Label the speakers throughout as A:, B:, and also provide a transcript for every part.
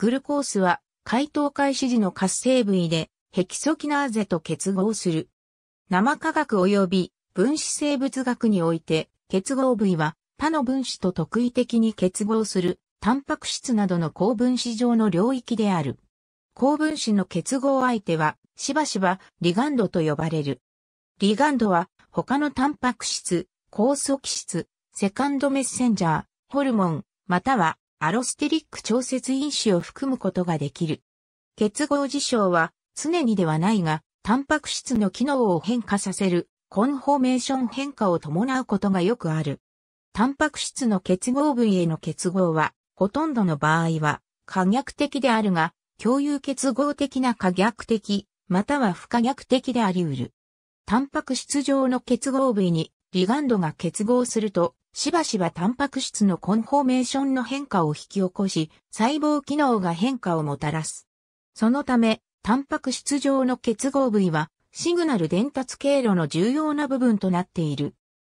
A: グルコースは解凍開始時の活性部位でヘキソキナーゼと結合する。生化学及び分子生物学において結合部位は他の分子と特異的に結合するタンパク質などの高分子上の領域である。高分子の結合相手はしばしばリガンドと呼ばれる。リガンドは他のタンパク質、酵素基質、セカンドメッセンジャー、ホルモン、またはアロステリック調節因子を含むことができる。結合事象は常にではないが、タンパク質の機能を変化させるコンフォーメーション変化を伴うことがよくある。タンパク質の結合部位への結合は、ほとんどの場合は可逆的であるが、共有結合的な可逆的、または不可逆的であり得る。タンパク質上の結合部位にリガンドが結合すると、しばしばタンパク質のコンフォーメーションの変化を引き起こし、細胞機能が変化をもたらす。そのため、タンパク質上の結合部位は、シグナル伝達経路の重要な部分となっている。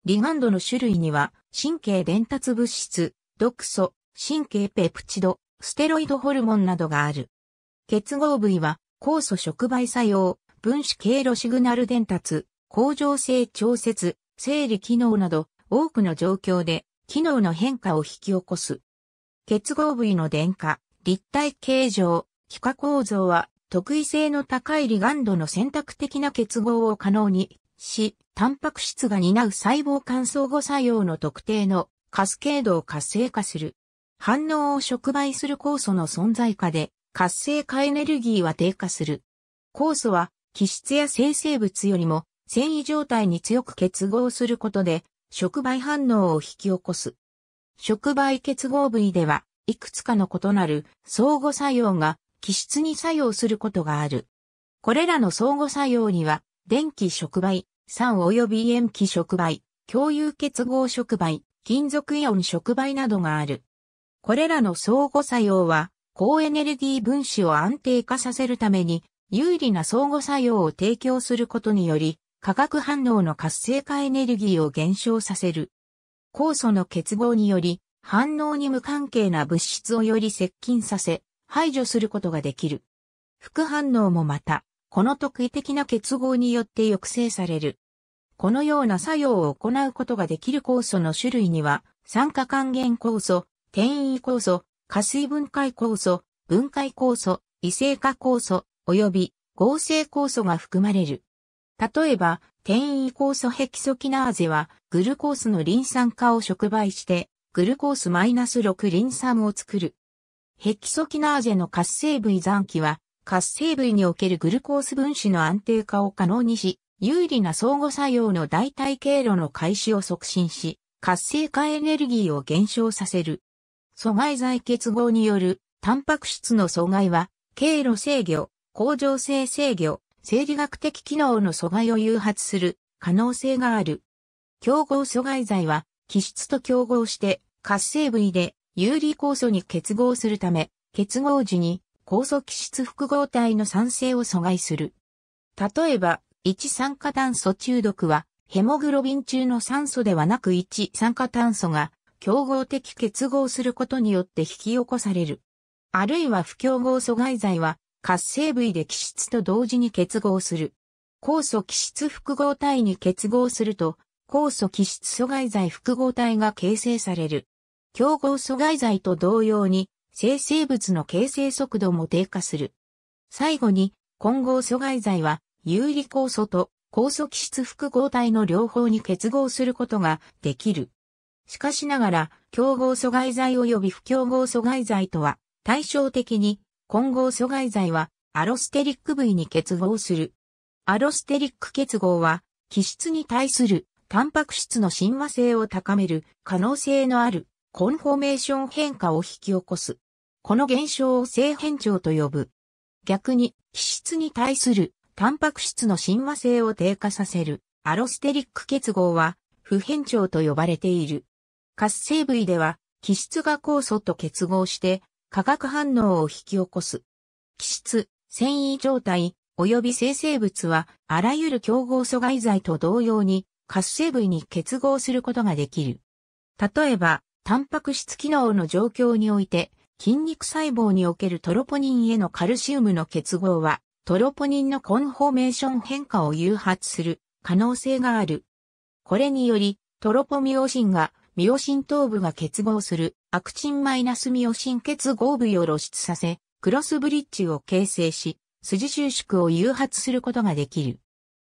A: リガンドの種類には、神経伝達物質、毒素、神経ペプチド、ステロイドホルモンなどがある。結合部位は、酵素触媒作用、分子経路シグナル伝達、甲状性調節、生理機能など多くの状況で機能の変化を引き起こす。結合部位の電化、立体形状、気化構造は特異性の高いリガンドの選択的な結合を可能にし、タンパク質が担う細胞間相互作用の特定のカスケードを活性化する。反応を触媒する酵素の存在下で活性化エネルギーは低下する。酵素は気質や生成物よりも繊維状態に強く結合することで、触媒反応を引き起こす。触媒結合部位では、いくつかの異なる相互作用が気質に作用することがある。これらの相互作用には、電気触媒、酸及び塩基触媒、共有結合触媒、金属イオン触媒などがある。これらの相互作用は、高エネルギー分子を安定化させるために、有利な相互作用を提供することにより、化学反応の活性化エネルギーを減少させる。酵素の結合により、反応に無関係な物質をより接近させ、排除することができる。副反応もまた、この特異的な結合によって抑制される。このような作用を行うことができる酵素の種類には、酸化還元酵素、転移酵素、加水分解酵素、分解酵素、異性化酵素、及び合成酵素が含まれる。例えば、転移酵素ヘキソキナーゼは、グルコースのリン酸化を触媒して、グルコース -6 リン酸を作る。ヘキソキナーゼの活性部位残機は、活性部位におけるグルコース分子の安定化を可能にし、有利な相互作用の代替経路の開始を促進し、活性化エネルギーを減少させる。阻害剤結合によるタンパク質の阻害は、経路制御、向上性制御、生理学的機能の阻害を誘発する可能性がある。競合阻害剤は、気質と競合して活性部位で有利酵素に結合するため、結合時に酵素気質複合体の酸性を阻害する。例えば、一酸化炭素中毒は、ヘモグロビン中の酸素ではなく一酸化炭素が競合的結合することによって引き起こされる。あるいは不競合阻害剤は、活性部位で基質と同時に結合する。酵素基質複合体に結合すると、酵素基質阻害剤複合体が形成される。競合阻害剤と同様に、生成物の形成速度も低下する。最後に、混合阻害剤は、有利酵素と酵素基質複合体の両方に結合することができる。しかしながら、競合阻害剤及び不競合阻害剤とは対照的に混合阻害剤はアロステリック部位に結合する。アロステリック結合は、気質に対するタンパク質の親和性を高める可能性のあるコンフォメーション変化を引き起こす。この現象を性変調と呼ぶ。逆に、気質に対するタンパク質の親和性を低下させるアロステリック結合は、不変調と呼ばれている。活性部位では、気質が酵素と結合して化学反応を引き起こす。気質、繊維状態、及び生成物は、あらゆる競合阻害剤と同様に、活性部位に結合することができる。例えば、タンパク質機能の状況において、筋肉細胞におけるトロポニンへのカルシウムの結合は、トロポニンのコンフォーメーション変化を誘発する可能性がある。これにより、トロポミオシンがミオシン頭部が結合する、アクチンマイナスミオシン結合部を露出させ、クロスブリッジを形成し、筋収縮を誘発することができる。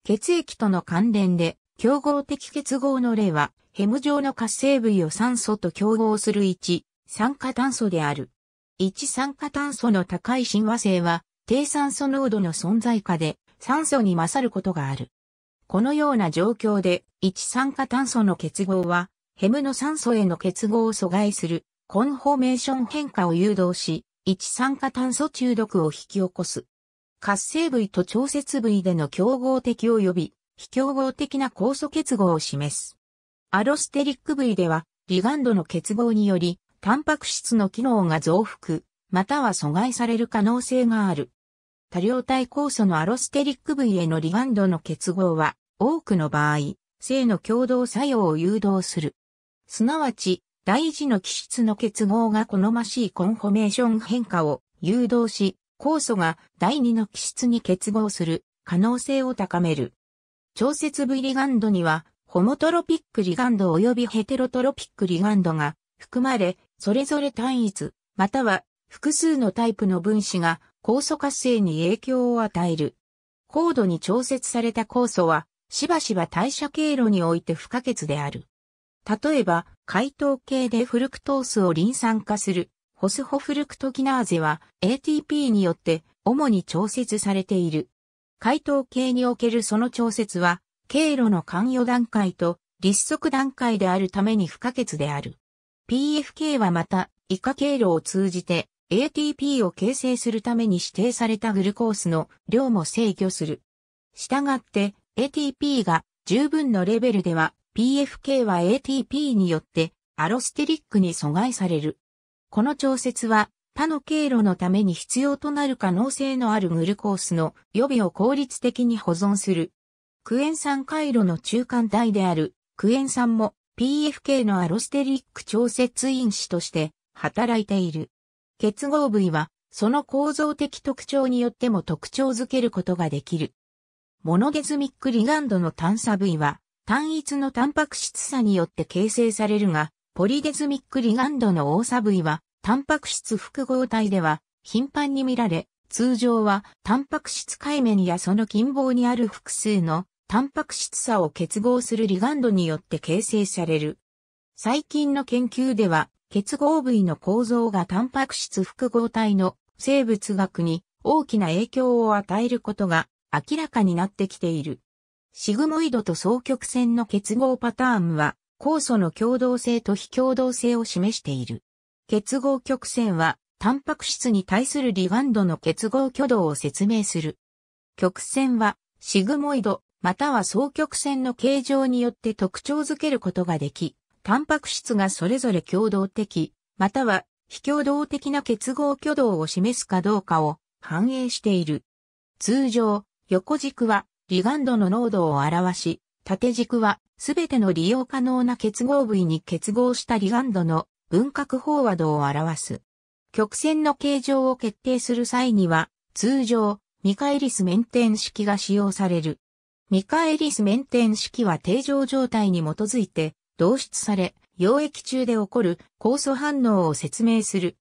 A: 血液との関連で、競合的結合の例は、ヘム状の活性部位を酸素と競合する1、酸化炭素である。1酸化炭素の高い親和性は、低酸素濃度の存在下で、酸素に勝ることがある。このような状況で、1酸化炭素の結合は、ヘムの酸素への結合を阻害する、コンフォメーション変化を誘導し、一酸化炭素中毒を引き起こす。活性部位と調節部位での競合的及び、非競合的な酵素結合を示す。アロステリック部位では、リガンドの結合により、タンパク質の機能が増幅、または阻害される可能性がある。多量体酵素のアロステリック部位へのリガンドの結合は、多くの場合、性の共同作用を誘導する。すなわち、大事の基質の結合が好ましいコンフォメーション変化を誘導し、酵素が第二の基質に結合する可能性を高める。調節部リガンドには、ホモトロピックリガンド及びヘテロトロピックリガンドが含まれ、それぞれ単一、または複数のタイプの分子が酵素活性に影響を与える。高度に調節された酵素は、しばしば代謝経路において不可欠である。例えば、解糖系でフルクトースをリン酸化する、ホスホフルクトキナーゼは ATP によって主に調節されている。解糖系におけるその調節は、経路の関与段階と立足段階であるために不可欠である。PFK はまた、以下経路を通じて ATP を形成するために指定されたグルコースの量も制御する。したがって ATP が十分のレベルでは PFK は ATP によってアロステリックに阻害される。この調節は他の経路のために必要となる可能性のあるグルコースの予備を効率的に保存する。クエン酸回路の中間体であるクエン酸も PFK のアロステリック調節因子として働いている。結合部位はその構造的特徴によっても特徴づけることができる。モノデズミックリガンドの探査部位は単一のタンパク質差によって形成されるが、ポリデズミックリガンドの多さ部位は、タンパク質複合体では頻繁に見られ、通常はタンパク質界面やその近傍にある複数のタンパク質差を結合するリガンドによって形成される。最近の研究では、結合部位の構造がタンパク質複合体の生物学に大きな影響を与えることが明らかになってきている。シグモイドと双極線の結合パターンは、酵素の共同性と非共同性を示している。結合曲線は、タンパク質に対するリガンドの結合挙動を説明する。曲線は、シグモイド、または双極線の形状によって特徴づけることができ、タンパク質がそれぞれ共同的、または非共同的な結合挙動を示すかどうかを反映している。通常、横軸はリガンドの濃度を表し、縦軸はすべての利用可能な結合部位に結合したリガンドの分割飽和度を表す。曲線の形状を決定する際には、通常、ミカエリス面ン式が使用される。ミカエリス面ン式は定常状態に基づいて、導出され、溶液中で起こる酵素反応を説明する。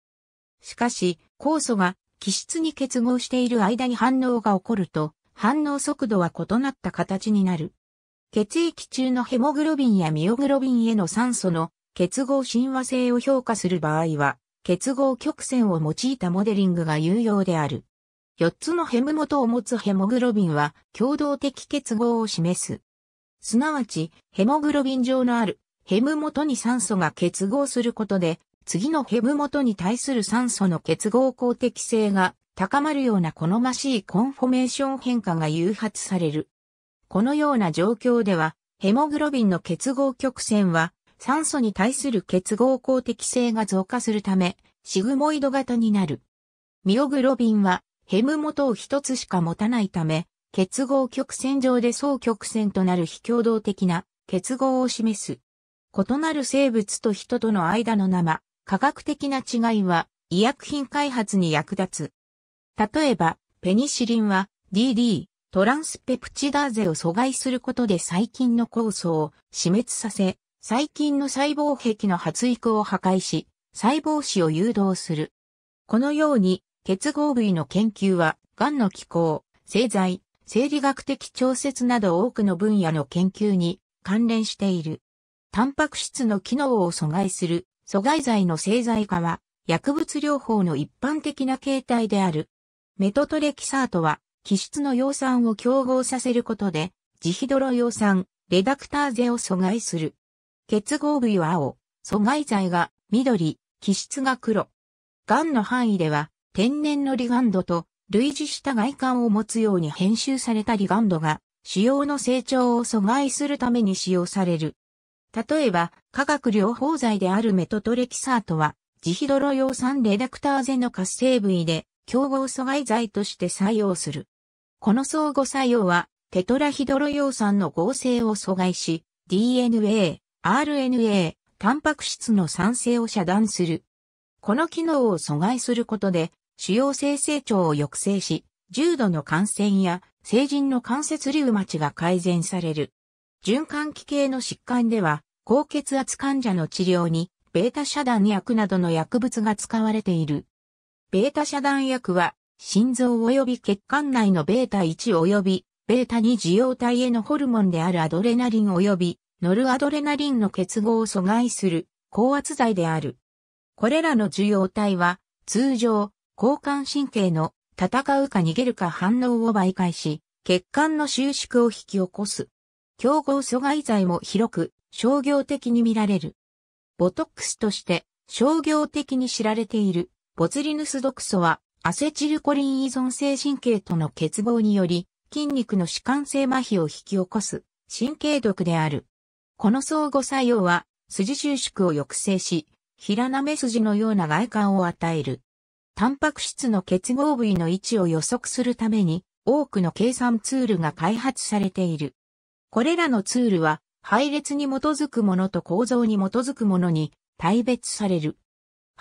A: しかし、酵素が気質に結合している間に反応が起こると、反応速度は異なった形になる。血液中のヘモグロビンやミオグロビンへの酸素の結合親和性を評価する場合は、結合曲線を用いたモデリングが有用である。4つのヘム元を持つヘモグロビンは共同的結合を示す。すなわち、ヘモグロビン上のあるヘム元に酸素が結合することで、次のヘム元に対する酸素の結合公的性が高まるような好ましいコンフォメーション変化が誘発される。このような状況では、ヘモグロビンの結合曲線は、酸素に対する結合公的性が増加するため、シグモイド型になる。ミオグロビンは、ヘム元を一つしか持たないため、結合曲線上で双曲線となる非共同的な結合を示す。異なる生物と人との間の生、科学的な違いは医薬品開発に役立つ。例えば、ペニシリンは DD、トランスペプチダーゼを阻害することで細菌の酵素を死滅させ、細菌の細胞壁の発育を破壊し、細胞死を誘導する。このように、結合部位の研究は、癌の気候、製剤、生理学的調節など多くの分野の研究に関連している。タンパク質の機能を阻害する阻害剤の製剤化は薬物療法の一般的な形態である。メトトレキサートは、基質の葉酸を競合させることで、ジヒドロ葉酸、レダクターゼを阻害する。結合部位は青、阻害剤が緑、基質が黒。癌の範囲では、天然のリガンドと類似した外観を持つように編集されたリガンドが、腫瘍の成長を阻害するために使用される。例えば、化学療法剤であるメトトレキサートは、ジヒドロ葉酸レダクターゼの活性部位で、競合阻害剤として作用する。この相互作用は、テトラヒドロ陽酸の合成を阻害し、DNA、RNA、タンパク質の産生を遮断する。この機能を阻害することで、主要性成長を抑制し、重度の感染や成人の関節リウマチが改善される。循環器系の疾患では、高血圧患者の治療に、ベータ遮断薬などの薬物が使われている。ベータ遮断薬は、心臓及び血管内のベータ1及び、ベータ2受容体へのホルモンであるアドレナリン及び、ノルアドレナリンの結合を阻害する、高圧剤である。これらの受容体は、通常、交換神経の戦うか逃げるか反応を媒介し、血管の収縮を引き起こす。競合阻害剤も広く商業的に見られる。ボトックスとして商業的に知られているボツリヌス毒素は、アセチルコリン依存性神経との欠乏により、筋肉の弛緩性麻痺を引き起こす神経毒である。この相互作用は、筋収縮を抑制し、平なめ筋のような外観を与える。タンパク質の結合部位の位置を予測するために、多くの計算ツールが開発されている。これらのツールは、配列に基づくものと構造に基づくものに、大別される。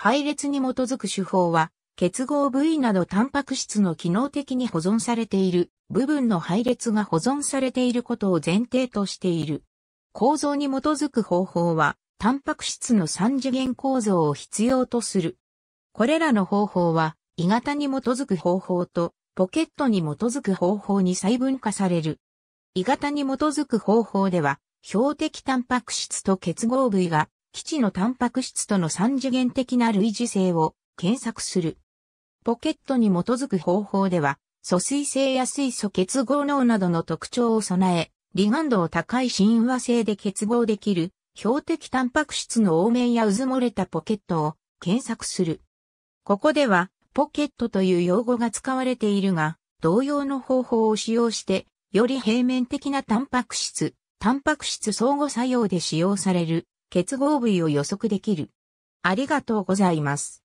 A: 配列に基づく手法は、結合部位などタンパク質の機能的に保存されている部分の配列が保存されていることを前提としている。構造に基づく方法は、タンパク質の三次元構造を必要とする。これらの方法は、異型に基づく方法と、ポケットに基づく方法に細分化される。異型に基づく方法では、標的タンパク質と結合部位が基地のタンパク質との三次元的な類似性を検索する。ポケットに基づく方法では、疎水性や水素結合能などの特徴を備え、リガンドを高い親和性で結合できる、標的タンパク質の多面や渦漏れたポケットを検索する。ここでは、ポケットという用語が使われているが、同様の方法を使用して、より平面的なタンパク質、タンパク質相互作用で使用される結合部位を予測できる。ありがとうございます。